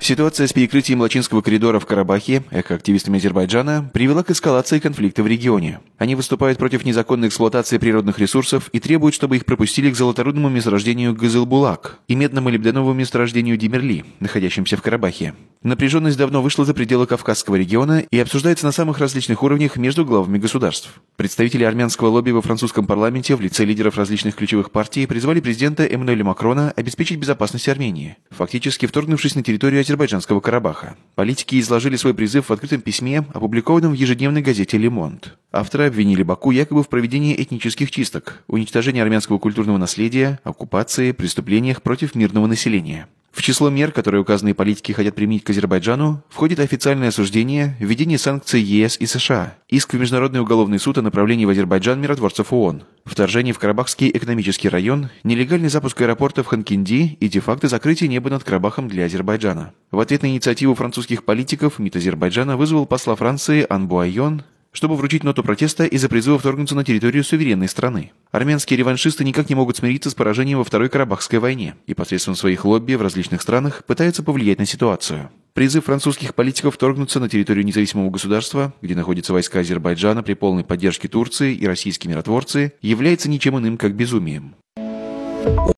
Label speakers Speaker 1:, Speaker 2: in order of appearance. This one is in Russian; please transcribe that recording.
Speaker 1: Ситуация с перекрытием Лачинского коридора в Карабахе, экоактивистами Азербайджана, привела к эскалации конфликта в регионе. Они выступают против незаконной эксплуатации природных ресурсов и требуют, чтобы их пропустили к золоторудному месторождению Газылбулак и медному лебедяному месторождению Димерли, находящимся в Карабахе. Напряженность давно вышла за пределы Кавказского региона и обсуждается на самых различных уровнях между главами государств. Представители армянского лобби во французском парламенте в лице лидеров различных ключевых партий призвали президента Эммануэля Макрона обеспечить безопасность Армении, фактически вторгнувшись на территорию Азербайджанского Карабаха. Политики изложили свой призыв в открытом письме, опубликованном в ежедневной газете «Лемонт». Авторы обвинили Баку якобы в проведении этнических чисток, уничтожении армянского культурного наследия, оккупации, преступлениях против мирного населения. В число мер, которые указанные политики хотят применить к Азербайджану, входит официальное осуждение, введение санкций ЕС и США, иск в Международный уголовный суд о направлении в Азербайджан миротворцев ООН, вторжение в Карабахский экономический район, нелегальный запуск аэропорта в Ханкинди и де факто закрытие неба над Карабахом для Азербайджана. В ответ на инициативу французских политиков МИД Азербайджана вызвал посла Франции Анбуайон, чтобы вручить ноту протеста из-за призыва вторгнуться на территорию суверенной страны. Армянские реваншисты никак не могут смириться с поражением во Второй Карабахской войне и посредством своих лобби в различных странах пытаются повлиять на ситуацию. Призыв французских политиков вторгнуться на территорию независимого государства, где находятся войска Азербайджана при полной поддержке Турции и российские миротворцы, является ничем иным как безумием.